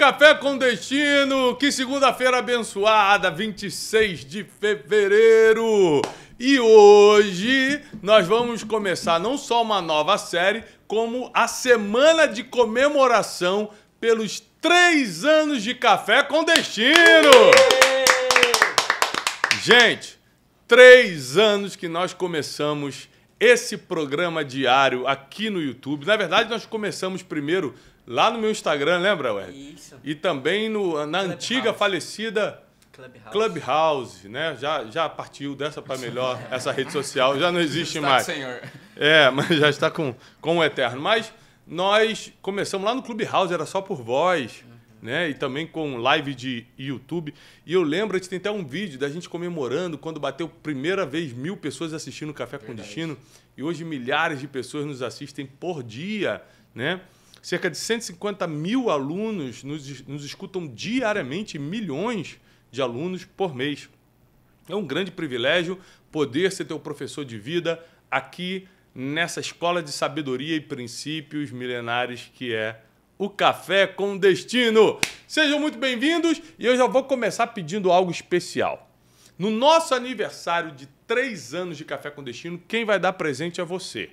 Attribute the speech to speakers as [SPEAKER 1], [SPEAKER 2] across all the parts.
[SPEAKER 1] Café com Destino, que segunda-feira abençoada, 26 de fevereiro. E hoje nós vamos começar não só uma nova série, como a semana de comemoração pelos três anos de Café com Destino. Gente, três anos que nós começamos esse programa diário aqui no YouTube. Na verdade, nós começamos primeiro lá no meu Instagram, lembra, Ué? Isso. E também no, na antiga falecida Clubhouse. Clubhouse, né? Já, já partiu dessa para melhor, essa rede social já não existe está, mais. Senhor. É, mas já está com, com o Eterno. Mas nós começamos lá no Clubhouse, era só por voz. Uhum. Né? E também com live de YouTube. E eu lembro, a gente tem até um vídeo da gente comemorando quando bateu primeira vez mil pessoas assistindo Café Verdade. com Destino. E hoje milhares de pessoas nos assistem por dia, né? Cerca de 150 mil alunos nos, nos escutam diariamente, milhões de alunos por mês. É um grande privilégio poder ser teu professor de vida aqui nessa escola de sabedoria e princípios milenares que é o Café com Destino. Sejam muito bem-vindos e eu já vou começar pedindo algo especial. No nosso aniversário de três anos de Café com Destino, quem vai dar presente é você.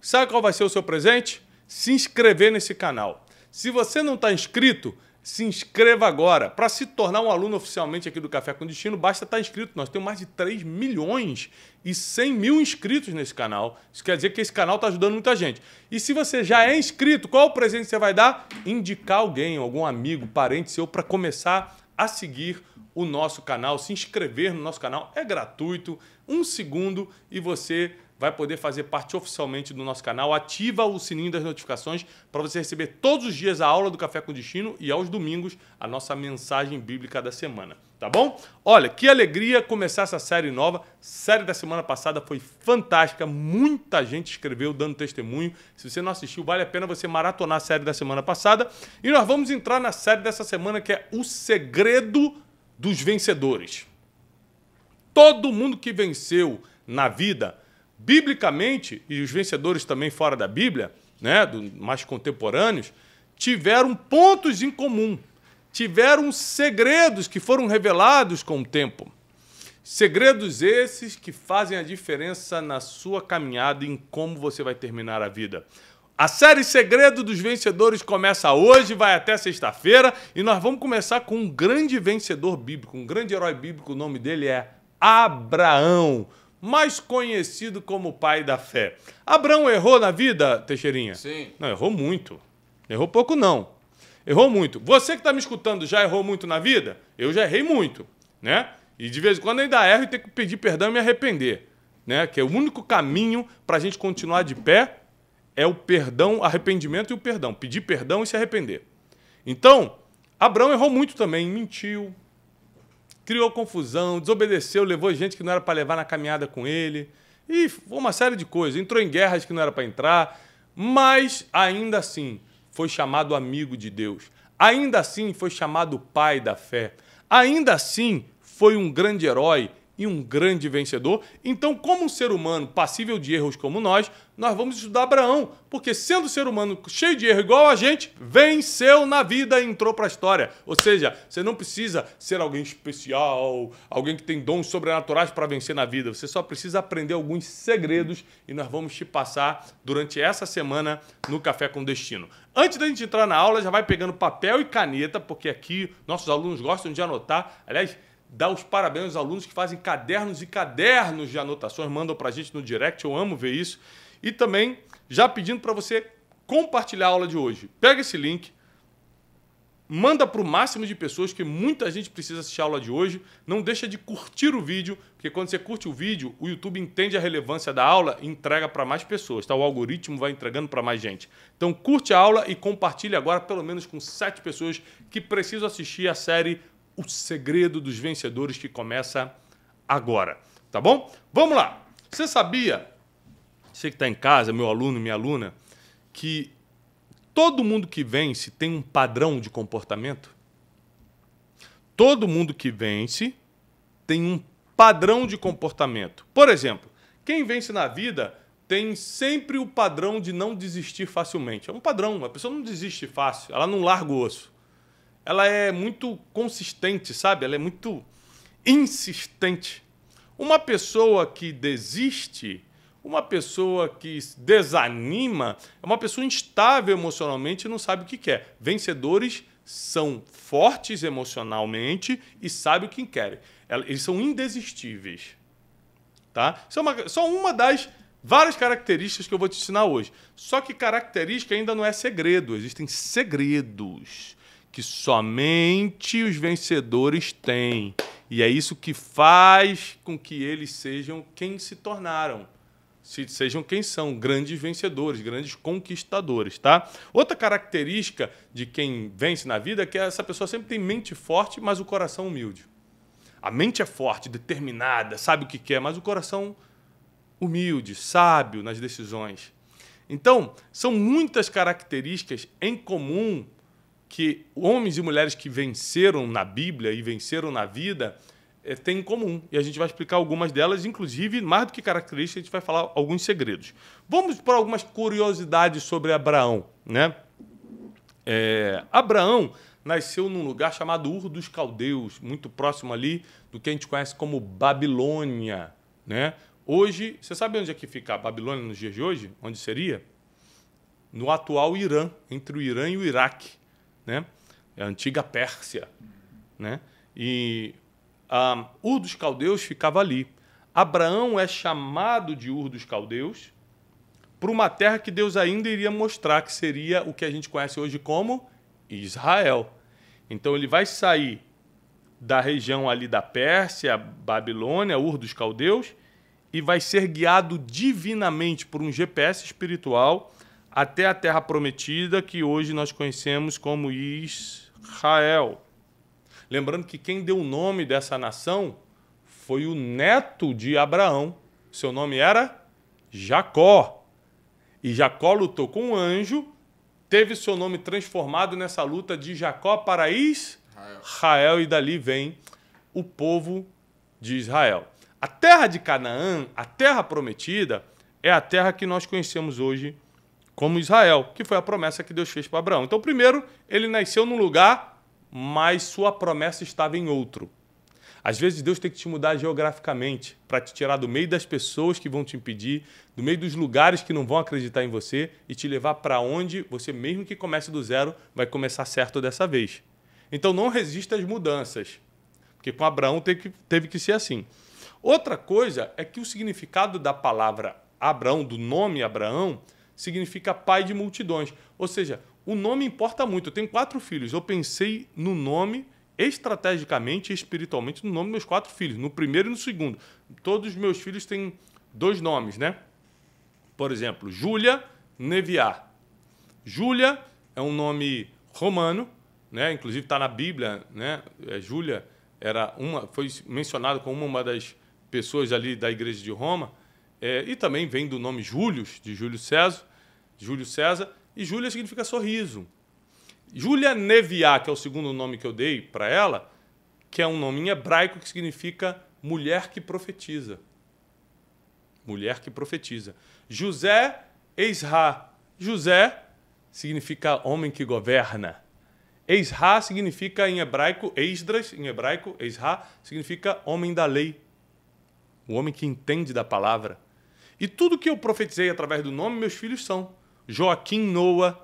[SPEAKER 1] Sabe qual vai ser o seu presente? se inscrever nesse canal. Se você não está inscrito, se inscreva agora. Para se tornar um aluno oficialmente aqui do Café com Destino, basta estar tá inscrito. Nós temos mais de 3 milhões e 100 mil inscritos nesse canal. Isso quer dizer que esse canal está ajudando muita gente. E se você já é inscrito, qual o presente que você vai dar? Indicar alguém, algum amigo, parente seu, para começar a seguir o nosso canal, se inscrever no nosso canal. É gratuito, um segundo e você vai poder fazer parte oficialmente do nosso canal. Ativa o sininho das notificações para você receber todos os dias a aula do Café com Destino e aos domingos a nossa mensagem bíblica da semana, tá bom? Olha, que alegria começar essa série nova. Série da semana passada foi fantástica, muita gente escreveu dando testemunho. Se você não assistiu, vale a pena você maratonar a série da semana passada. E nós vamos entrar na série dessa semana que é O Segredo dos vencedores. Todo mundo que venceu na vida, biblicamente, e os vencedores também fora da Bíblia, né, mais contemporâneos, tiveram pontos em comum, tiveram segredos que foram revelados com o tempo. Segredos esses que fazem a diferença na sua caminhada em como você vai terminar a vida. A série Segredo dos Vencedores começa hoje, vai até sexta-feira, e nós vamos começar com um grande vencedor bíblico, um grande herói bíblico, o nome dele é Abraão, mais conhecido como pai da fé. Abraão errou na vida, Teixeirinha? Sim. Não, errou muito. Errou pouco não. Errou muito. Você que está me escutando já errou muito na vida? Eu já errei muito, né? E de vez em quando ainda erro e tenho que pedir perdão e me arrepender, né? Que é o único caminho para a gente continuar de pé é o perdão, arrependimento e o perdão. Pedir perdão e se arrepender. Então, Abraão errou muito também, mentiu, criou confusão, desobedeceu, levou gente que não era para levar na caminhada com ele, e uma série de coisas. Entrou em guerras que não era para entrar, mas ainda assim foi chamado amigo de Deus. Ainda assim foi chamado pai da fé. Ainda assim foi um grande herói e um grande vencedor. Então, como um ser humano passível de erros como nós, nós vamos estudar Abraão, porque sendo ser humano cheio de erro igual a gente, venceu na vida e entrou para a história. Ou seja, você não precisa ser alguém especial, alguém que tem dons sobrenaturais para vencer na vida. Você só precisa aprender alguns segredos e nós vamos te passar durante essa semana no Café com Destino. Antes da gente entrar na aula, já vai pegando papel e caneta, porque aqui nossos alunos gostam de anotar. Aliás, dar os parabéns aos alunos que fazem cadernos e cadernos de anotações, mandam para a gente no direct, eu amo ver isso. E também já pedindo para você compartilhar a aula de hoje. Pega esse link, manda para o máximo de pessoas, que muita gente precisa assistir a aula de hoje. Não deixa de curtir o vídeo, porque quando você curte o vídeo, o YouTube entende a relevância da aula e entrega para mais pessoas, tá? O algoritmo vai entregando para mais gente. Então curte a aula e compartilhe agora pelo menos com sete pessoas que precisam assistir a série o Segredo dos Vencedores que começa agora, tá bom? Vamos lá. Você sabia, você que está em casa, meu aluno, minha aluna, que todo mundo que vence tem um padrão de comportamento? Todo mundo que vence tem um padrão de comportamento. Por exemplo, quem vence na vida tem sempre o padrão de não desistir facilmente. É um padrão, a pessoa não desiste fácil, ela não larga o osso ela é muito consistente, sabe? Ela é muito insistente. Uma pessoa que desiste, uma pessoa que desanima, é uma pessoa instável emocionalmente e não sabe o que quer. Vencedores são fortes emocionalmente e sabem o que querem. Eles são indesistíveis. Tá? Isso é uma, só uma das várias características que eu vou te ensinar hoje. Só que característica ainda não é segredo, existem segredos que somente os vencedores têm. E é isso que faz com que eles sejam quem se tornaram. Se sejam quem são, grandes vencedores, grandes conquistadores, tá? Outra característica de quem vence na vida é que essa pessoa sempre tem mente forte, mas o coração humilde. A mente é forte, determinada, sabe o que quer, mas o coração humilde, sábio nas decisões. Então, são muitas características em comum que homens e mulheres que venceram na Bíblia e venceram na vida é, têm em comum. E a gente vai explicar algumas delas, inclusive, mais do que características, a gente vai falar alguns segredos. Vamos para algumas curiosidades sobre Abraão. Né? É, Abraão nasceu num lugar chamado Ur dos Caldeus, muito próximo ali do que a gente conhece como Babilônia. Né? Hoje, você sabe onde é que fica a Babilônia nos dias de hoje? Onde seria? No atual Irã, entre o Irã e o Iraque né? É a antiga Pérsia, né? E a ah, Ur dos Caldeus ficava ali. Abraão é chamado de Ur dos Caldeus para uma terra que Deus ainda iria mostrar que seria o que a gente conhece hoje como Israel. Então ele vai sair da região ali da Pérsia, Babilônia, Ur dos Caldeus, e vai ser guiado divinamente por um GPS espiritual até a terra prometida que hoje nós conhecemos como Israel. Lembrando que quem deu o nome dessa nação foi o neto de Abraão. Seu nome era Jacó. E Jacó lutou com um anjo, teve seu nome transformado nessa luta de Jacó para Israel, e dali vem o povo de Israel. A terra de Canaã, a terra prometida, é a terra que nós conhecemos hoje como Israel, que foi a promessa que Deus fez para Abraão. Então, primeiro, ele nasceu num lugar, mas sua promessa estava em outro. Às vezes Deus tem que te mudar geograficamente para te tirar do meio das pessoas que vão te impedir, do meio dos lugares que não vão acreditar em você e te levar para onde você, mesmo que comece do zero, vai começar certo dessa vez. Então não resista às mudanças, porque com Abraão teve que, teve que ser assim. Outra coisa é que o significado da palavra Abraão, do nome Abraão, significa pai de multidões. Ou seja, o nome importa muito. Eu tenho quatro filhos. Eu pensei no nome estrategicamente e espiritualmente no nome dos meus quatro filhos, no primeiro e no segundo. Todos os meus filhos têm dois nomes, né? Por exemplo, Júlia Neviar. Júlia é um nome romano, né? Inclusive está na Bíblia, né? É, Júlia era uma, foi mencionado como uma das pessoas ali da Igreja de Roma, é, e também vem do nome Július, de Júlio César. Júlio César, e Júlia significa sorriso. Júlia Neviá, que é o segundo nome que eu dei para ela, que é um nome em hebraico que significa mulher que profetiza. Mulher que profetiza. José Eisra. José significa homem que governa. Eisra significa em hebraico, Esdras, em hebraico, Eisra significa homem da lei. O homem que entende da palavra. E tudo que eu profetizei através do nome, meus filhos são. Joaquim Noah,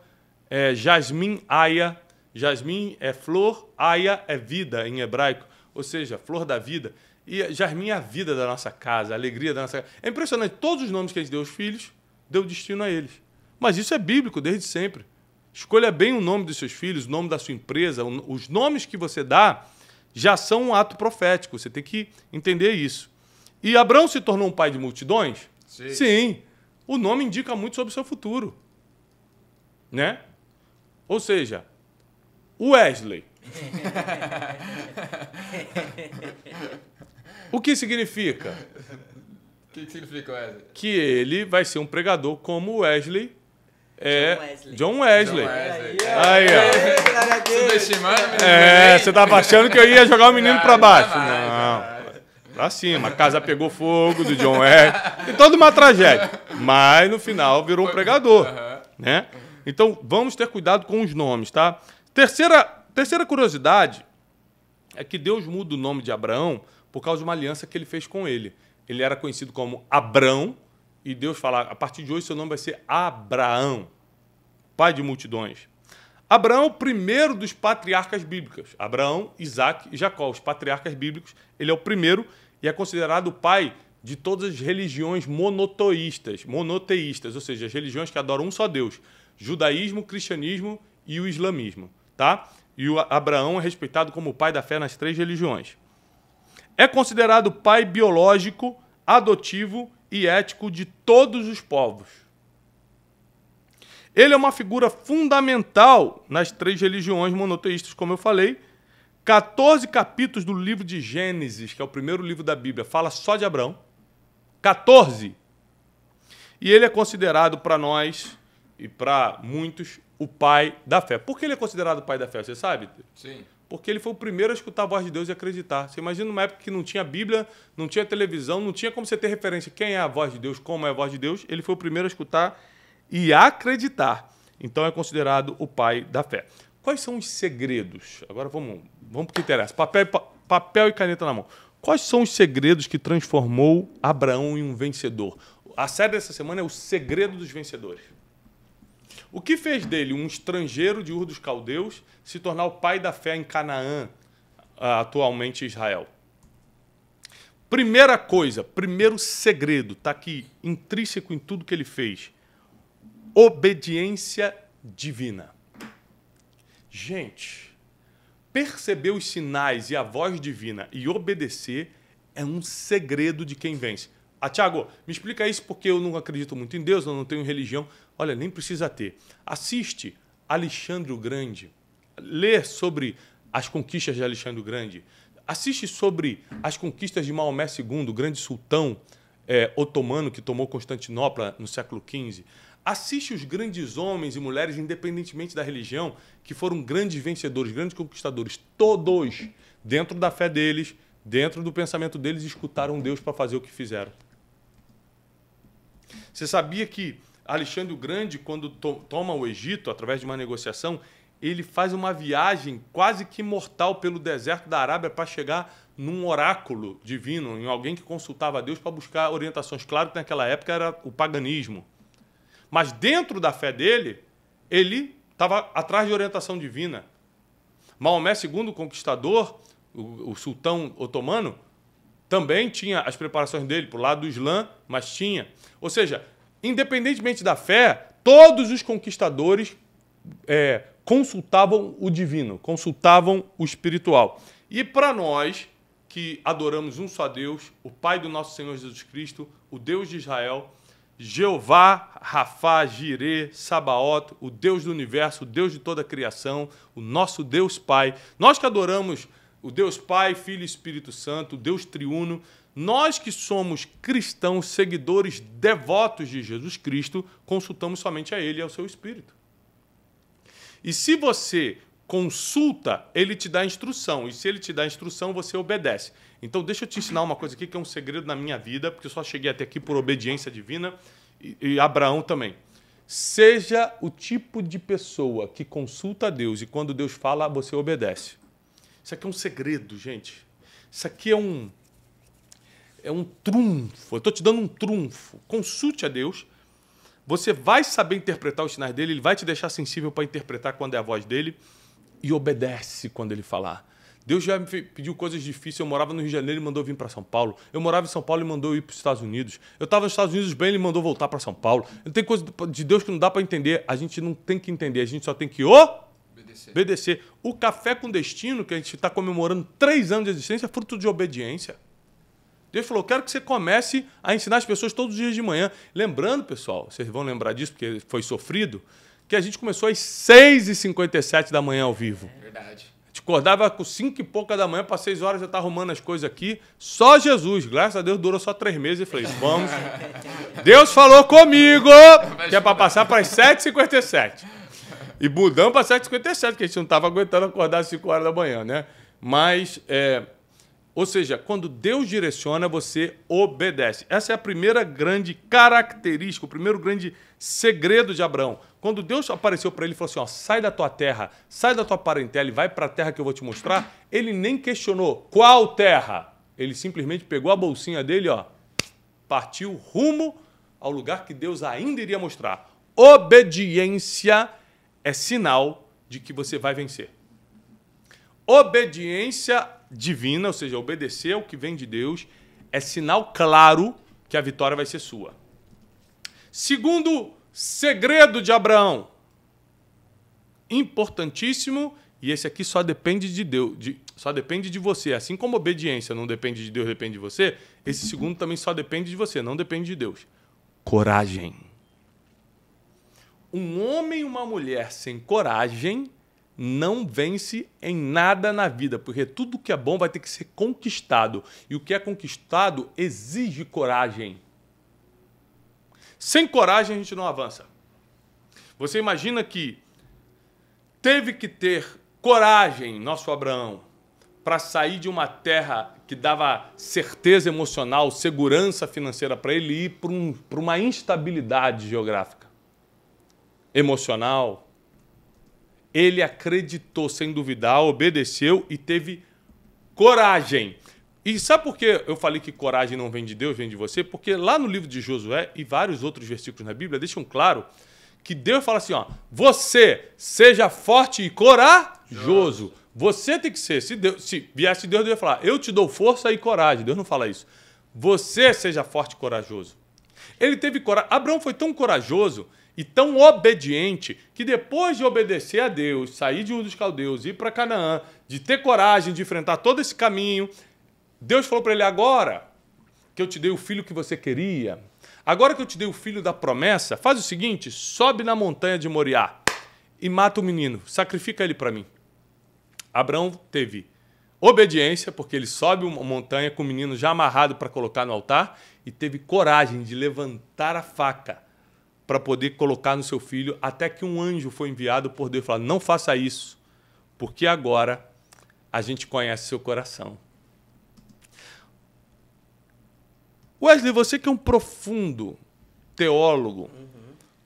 [SPEAKER 1] é, Jasmin Aya. Jasmin é flor, Aya é vida em hebraico, ou seja, flor da vida. E Jasmin é a vida da nossa casa, a alegria da nossa casa. É impressionante, todos os nomes que a gente deu aos filhos, deu destino a eles. Mas isso é bíblico desde sempre. Escolha bem o nome dos seus filhos, o nome da sua empresa, os nomes que você dá já são um ato profético, você tem que entender isso. E Abraão se tornou um pai de multidões? Sim. Sim. O nome indica muito sobre o seu futuro né? Ou seja, Wesley. o que significa? O que, que significa Wesley? Que ele vai ser um pregador como Wesley é John Wesley. John Wesley. John Wesley. Aí, ó. Subestimando tá É, você tava achando que eu ia jogar o menino para baixo. Não. Pra cima. A casa pegou fogo do John Wesley. E toda uma tragédia. Mas no final virou um pregador. Né? Então vamos ter cuidado com os nomes, tá? Terceira, terceira curiosidade é que Deus muda o nome de Abraão por causa de uma aliança que ele fez com ele. Ele era conhecido como Abrão e Deus fala: a partir de hoje seu nome vai ser Abraão, pai de multidões. Abraão, primeiro dos patriarcas bíblicos. Abraão, Isaac e Jacó, os patriarcas bíblicos. Ele é o primeiro e é considerado o pai de todas as religiões monoteístas, monoteístas, ou seja, as religiões que adoram um só Deus judaísmo, cristianismo e o islamismo, tá? E o Abraão é respeitado como o pai da fé nas três religiões. É considerado pai biológico, adotivo e ético de todos os povos. Ele é uma figura fundamental nas três religiões monoteístas, como eu falei. 14 capítulos do livro de Gênesis, que é o primeiro livro da Bíblia, fala só de Abraão. 14. E ele é considerado para nós e para muitos, o pai da fé. Por que ele é considerado o pai da fé? Você sabe? Sim. Porque ele foi o primeiro a escutar a voz de Deus e acreditar. Você imagina uma época que não tinha Bíblia, não tinha televisão, não tinha como você ter referência quem é a voz de Deus, como é a voz de Deus. Ele foi o primeiro a escutar e acreditar. Então é considerado o pai da fé. Quais são os segredos? Agora vamos, vamos para o que interessa. Papel, pa, papel e caneta na mão. Quais são os segredos que transformou Abraão em um vencedor? A série dessa semana é o segredo dos vencedores. O que fez dele um estrangeiro de Ur dos Caldeus se tornar o pai da fé em Canaã, ah, atualmente Israel? Primeira coisa, primeiro segredo, está aqui intrínseco em tudo que ele fez: obediência divina. Gente, perceber os sinais e a voz divina e obedecer é um segredo de quem vence. Ah, Tiago, me explica isso porque eu não acredito muito em Deus, eu não tenho religião. Olha, nem precisa ter. Assiste Alexandre o Grande. Lê sobre as conquistas de Alexandre o Grande. Assiste sobre as conquistas de Maomé II, o grande sultão é, otomano que tomou Constantinopla no século XV. Assiste os grandes homens e mulheres, independentemente da religião, que foram grandes vencedores, grandes conquistadores, todos, dentro da fé deles, dentro do pensamento deles, escutaram Deus para fazer o que fizeram. Você sabia que Alexandre o Grande, quando to toma o Egito, através de uma negociação, ele faz uma viagem quase que mortal pelo deserto da Arábia para chegar num oráculo divino, em alguém que consultava a Deus para buscar orientações. Claro que naquela época era o paganismo. Mas dentro da fé dele, ele estava atrás de orientação divina. Maomé II, o conquistador, o, o sultão otomano, também tinha as preparações dele para o lado do Islã, mas tinha. Ou seja, independentemente da fé, todos os conquistadores é, consultavam o divino, consultavam o espiritual. E para nós que adoramos um só Deus, o Pai do nosso Senhor Jesus Cristo, o Deus de Israel, Jeová, Rafá, Jirê, Sabaoth, o Deus do universo, o Deus de toda a criação, o nosso Deus Pai. Nós que adoramos o Deus Pai, Filho e Espírito Santo, o Deus triuno, nós que somos cristãos, seguidores devotos de Jesus Cristo, consultamos somente a Ele e ao seu Espírito. E se você consulta, ele te dá instrução. E se ele te dá instrução, você obedece. Então, deixa eu te ensinar uma coisa aqui que é um segredo na minha vida, porque eu só cheguei até aqui por obediência divina e, e Abraão também. Seja o tipo de pessoa que consulta a Deus e quando Deus fala, você obedece. Isso aqui é um segredo, gente. Isso aqui é um, é um trunfo. Eu estou te dando um trunfo. Consulte a Deus. Você vai saber interpretar os sinais dele, ele vai te deixar sensível para interpretar quando é a voz dele e obedece quando ele falar. Deus já me pediu coisas difíceis. Eu morava no Rio de Janeiro e mandou vir para São Paulo. Eu morava em São Paulo e mandou ir para os Estados Unidos. Eu estava nos Estados Unidos bem, e ele mandou voltar para São Paulo. Não tem coisa de Deus que não dá para entender. A gente não tem que entender, a gente só tem que obedecer. obedecer. O café com destino, que a gente está comemorando três anos de existência, é fruto de obediência. Deus falou: quero que você comece a ensinar as pessoas todos os dias de manhã. Lembrando, pessoal, vocês vão lembrar disso porque foi sofrido, que a gente começou às 6h57 da manhã ao vivo. É verdade. A gente acordava com 5 e pouca da manhã, para 6 horas já tá arrumando as coisas aqui. Só Jesus, graças a Deus, durou só 3 meses. E falei: vamos. Deus falou comigo que é para passar para as 7h57. E mudamos para 7h57, que a gente não estava aguentando acordar às 5 horas da manhã, né? Mas é, ou seja, quando Deus direciona, você obedece. Essa é a primeira grande característica, o primeiro grande segredo de Abraão. Quando Deus apareceu para ele e falou assim: ó, sai da tua terra, sai da tua parentela e vai para a terra que eu vou te mostrar, ele nem questionou qual terra. Ele simplesmente pegou a bolsinha dele, ó, partiu rumo ao lugar que Deus ainda iria mostrar. Obediência é sinal de que você vai vencer. Obediência divina, ou seja, obedecer ao que vem de Deus, é sinal claro que a vitória vai ser sua. Segundo segredo de Abraão, importantíssimo, e esse aqui só depende de Deus, de, só depende de você. Assim como obediência não depende de Deus, depende de você, esse segundo também só depende de você, não depende de Deus. Coragem. Um homem e uma mulher sem coragem não vence em nada na vida, porque tudo que é bom vai ter que ser conquistado. E o que é conquistado exige coragem. Sem coragem a gente não avança. Você imagina que teve que ter coragem, nosso Abraão, para sair de uma terra que dava certeza emocional, segurança financeira para ele ir para um, uma instabilidade geográfica, emocional, ele acreditou sem duvidar, obedeceu e teve coragem. E sabe por que eu falei que coragem não vem de Deus, vem de você? Porque lá no livro de Josué e vários outros versículos na Bíblia deixam claro que Deus fala assim: ó, você seja forte e corajoso. Você tem que ser. Se, Deus, se viesse Deus, Deus ia falar: eu te dou força e coragem. Deus não fala isso. Você seja forte e corajoso. Ele teve coragem. Abraão foi tão corajoso e tão obediente que depois de obedecer a Deus, sair de Ur dos Caldeus, ir para Canaã, de ter coragem de enfrentar todo esse caminho, Deus falou para ele: agora que eu te dei o filho que você queria, agora que eu te dei o filho da promessa, faz o seguinte: sobe na montanha de Moriá e mata o menino, sacrifica ele para mim. Abraão teve obediência, porque ele sobe uma montanha com o menino já amarrado para colocar no altar, e teve coragem de levantar a faca para poder colocar no seu filho, até que um anjo foi enviado por Deus e falou: não faça isso, porque agora a gente conhece seu coração. Wesley, você que é um profundo teólogo, uhum.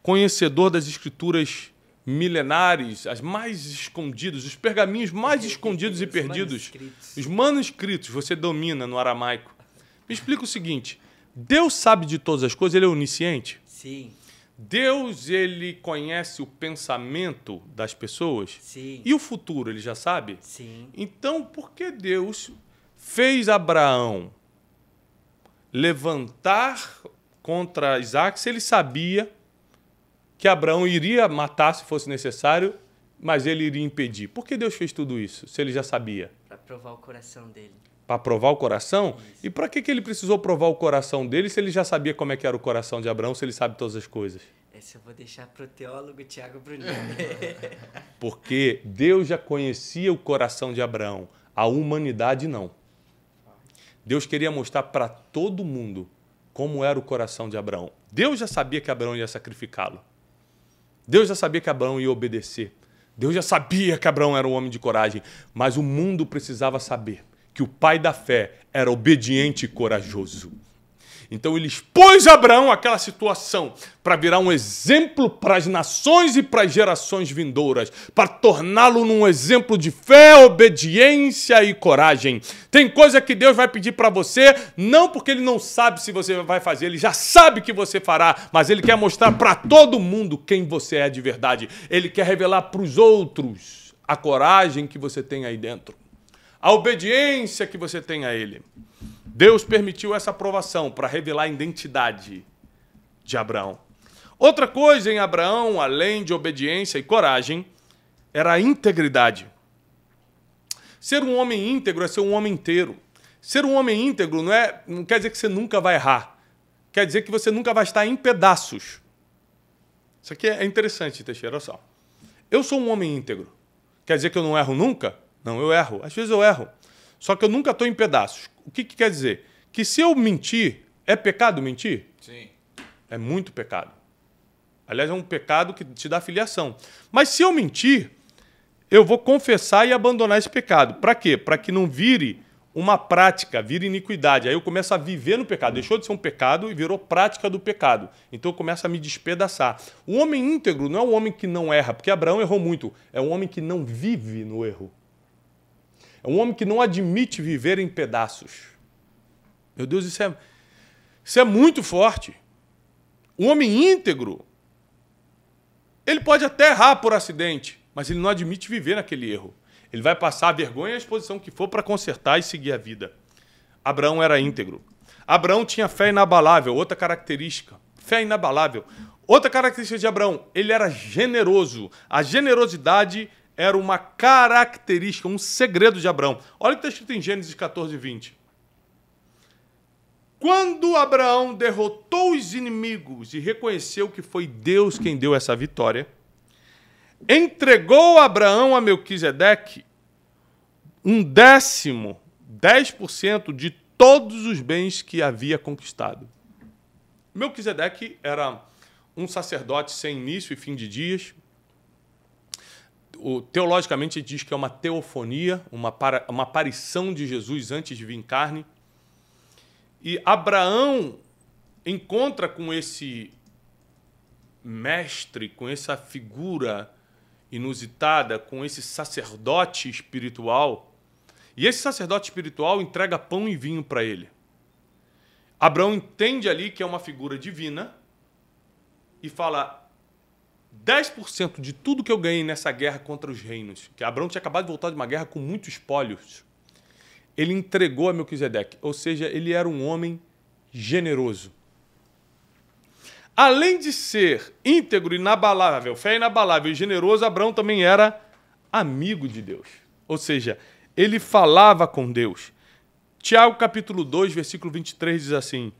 [SPEAKER 1] conhecedor das escrituras milenares, as mais escondidas, os pergaminhos mais escondidos e perdidos, manuscritos. os manuscritos, você domina no aramaico. Me explica o seguinte: Deus sabe de todas as coisas, ele é onisciente? Sim. Deus ele conhece o pensamento das pessoas? Sim. E o futuro ele já sabe? Sim. Então, por que Deus fez Abraão levantar contra Isaac se ele sabia que Abraão iria matar se fosse necessário, mas ele iria impedir? Por que Deus fez tudo isso se ele já sabia? Para provar o coração dele para provar o coração? Isso. E para que, que ele precisou provar o coração dele se ele já sabia como é que era o coração de Abraão, se ele sabe todas as coisas? Essa eu vou deixar para o teólogo Tiago Bruninho. Porque Deus já conhecia o coração de Abraão, a humanidade não. Deus queria mostrar para todo mundo como era o coração de Abraão. Deus já sabia que Abraão ia sacrificá-lo. Deus já sabia que Abraão ia obedecer. Deus já sabia que Abraão era um homem de coragem, mas o mundo precisava saber que o pai da fé era obediente e corajoso. Então ele expôs Abraão àquela situação para virar um exemplo para as nações e para as gerações vindouras, para torná-lo num exemplo de fé, obediência e coragem. Tem coisa que Deus vai pedir para você, não porque ele não sabe se você vai fazer, ele já sabe que você fará, mas ele quer mostrar para todo mundo quem você é de verdade. Ele quer revelar para os outros a coragem que você tem aí dentro a obediência que você tem a Ele. Deus permitiu essa aprovação para revelar a identidade de Abraão. Outra coisa em Abraão, além de obediência e coragem, era a integridade. Ser um homem íntegro é ser um homem inteiro. Ser um homem íntegro não, é, não quer dizer que você nunca vai errar. Quer dizer que você nunca vai estar em pedaços. Isso aqui é interessante, Teixeira, olha só. Eu sou um homem íntegro. Quer dizer que eu não erro nunca? Não, eu erro. Às vezes eu erro. Só que eu nunca estou em pedaços. O que, que quer dizer? Que se eu mentir, é pecado mentir? Sim. É muito pecado. Aliás, é um pecado que te dá filiação. Mas se eu mentir, eu vou confessar e abandonar esse pecado. Para quê? Para que não vire uma prática, vire iniquidade. Aí eu começo a viver no pecado. Deixou de ser um pecado e virou prática do pecado. Então eu começo a me despedaçar. O homem íntegro não é um homem que não erra, porque Abraão errou muito. É um homem que não vive no erro. É um homem que não admite viver em pedaços. Meu Deus, isso é, isso é muito forte. Um homem íntegro, ele pode até errar por acidente, mas ele não admite viver naquele erro. Ele vai passar a vergonha e a exposição que for para consertar e seguir a vida. Abraão era íntegro. Abraão tinha fé inabalável, outra característica. Fé inabalável. Outra característica de Abraão, ele era generoso. A generosidade era uma característica, um segredo de Abraão. Olha o que está escrito em Gênesis 14, 20. Quando Abraão derrotou os inimigos e reconheceu que foi Deus quem deu essa vitória, entregou Abraão a Melquisedeque um décimo, 10% de todos os bens que havia conquistado. Melquisedeque era um sacerdote sem início e fim de dias, o, teologicamente diz que é uma teofonia, uma, para, uma aparição de Jesus antes de vir em carne. E Abraão encontra com esse mestre, com essa figura inusitada, com esse sacerdote espiritual. E esse sacerdote espiritual entrega pão e vinho para ele. Abraão entende ali que é uma figura divina e fala: 10% de tudo que eu ganhei nessa guerra contra os reinos, que Abraão tinha acabado de voltar de uma guerra com muitos espólios, ele entregou a Melquisedeque. Ou seja, ele era um homem generoso. Além de ser íntegro, inabalável, fé inabalável e generoso, Abraão também era amigo de Deus. Ou seja, ele falava com Deus. Tiago capítulo 2, versículo 23 diz assim: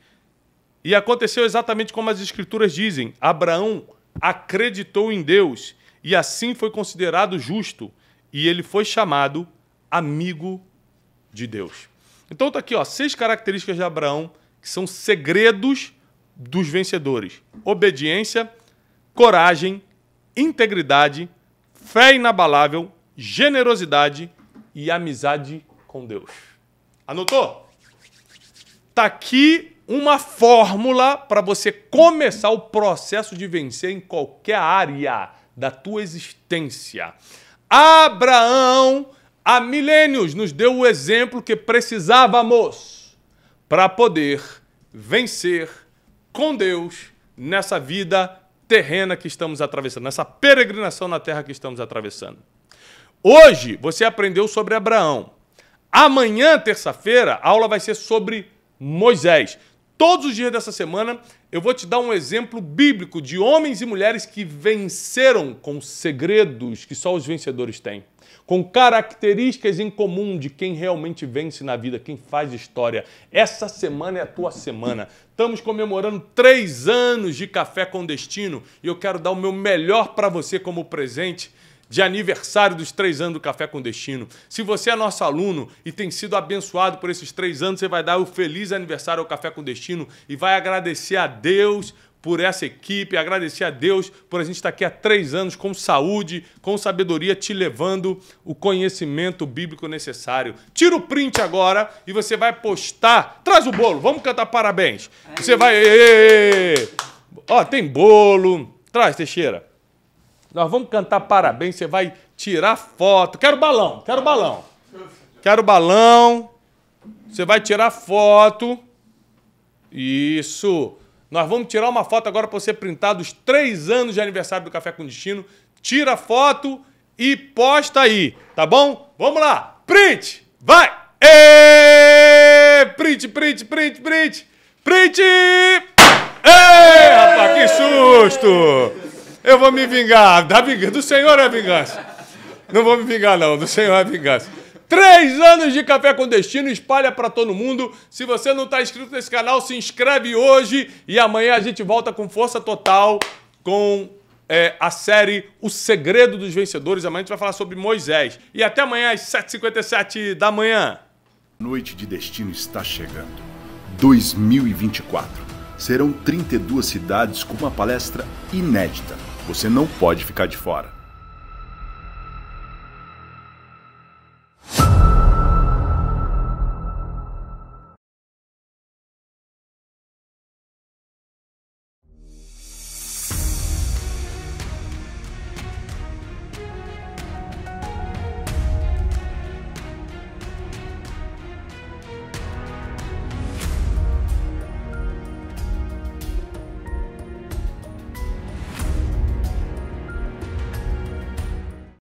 [SPEAKER 1] E aconteceu exatamente como as escrituras dizem. Abraão acreditou em Deus e assim foi considerado justo, e ele foi chamado amigo de Deus. Então está aqui, ó, seis características de Abraão que são segredos dos vencedores: obediência, coragem, integridade, fé inabalável, generosidade e amizade com Deus. Anotou? Tá aqui uma fórmula para você começar o processo de vencer em qualquer área da tua existência. Abraão, há milênios, nos deu o exemplo que precisávamos para poder vencer com Deus nessa vida terrena que estamos atravessando, nessa peregrinação na terra que estamos atravessando. Hoje você aprendeu sobre Abraão. Amanhã, terça-feira, a aula vai ser sobre Moisés todos os dias dessa semana eu vou te dar um exemplo bíblico de homens e mulheres que venceram com segredos que só os vencedores têm, com características em comum de quem realmente vence na vida, quem faz história. Essa semana é a tua semana. Estamos comemorando três anos de Café com Destino e eu quero dar o meu melhor para você como presente de aniversário dos três anos do Café com Destino. Se você é nosso aluno e tem sido abençoado por esses três anos, você vai dar o feliz aniversário ao Café com Destino e vai agradecer a Deus por essa equipe, agradecer a Deus por a gente estar aqui há três anos com saúde, com sabedoria, te levando o conhecimento bíblico necessário. Tira o print agora e você vai postar. Traz o bolo, vamos cantar parabéns. Você vai. Ó, tem bolo. Traz, Teixeira. Nós vamos cantar parabéns, você vai tirar foto. Quero balão, quero balão. Quero balão. Você vai tirar foto. Isso. Nós vamos tirar uma foto agora para você printar dos três anos de aniversário do Café com Destino. Tira a foto e posta aí, tá bom? Vamos lá. Print! Vai! Ê! Print, print, print, print! Print! Ei, rapaz, que susto! Eu vou me vingar. Da vingança. Do Senhor é vingança. Não vou me vingar, não. Do Senhor é vingança. Três anos de Café com Destino, espalha para todo mundo. Se você não está inscrito nesse canal, se inscreve hoje e amanhã a gente volta com força total com é, a série O Segredo dos Vencedores. Amanhã a gente vai falar sobre Moisés. E até amanhã às 7h57 da manhã. Noite de Destino está chegando. 2024. Serão 32 cidades com uma palestra inédita você não pode ficar de fora.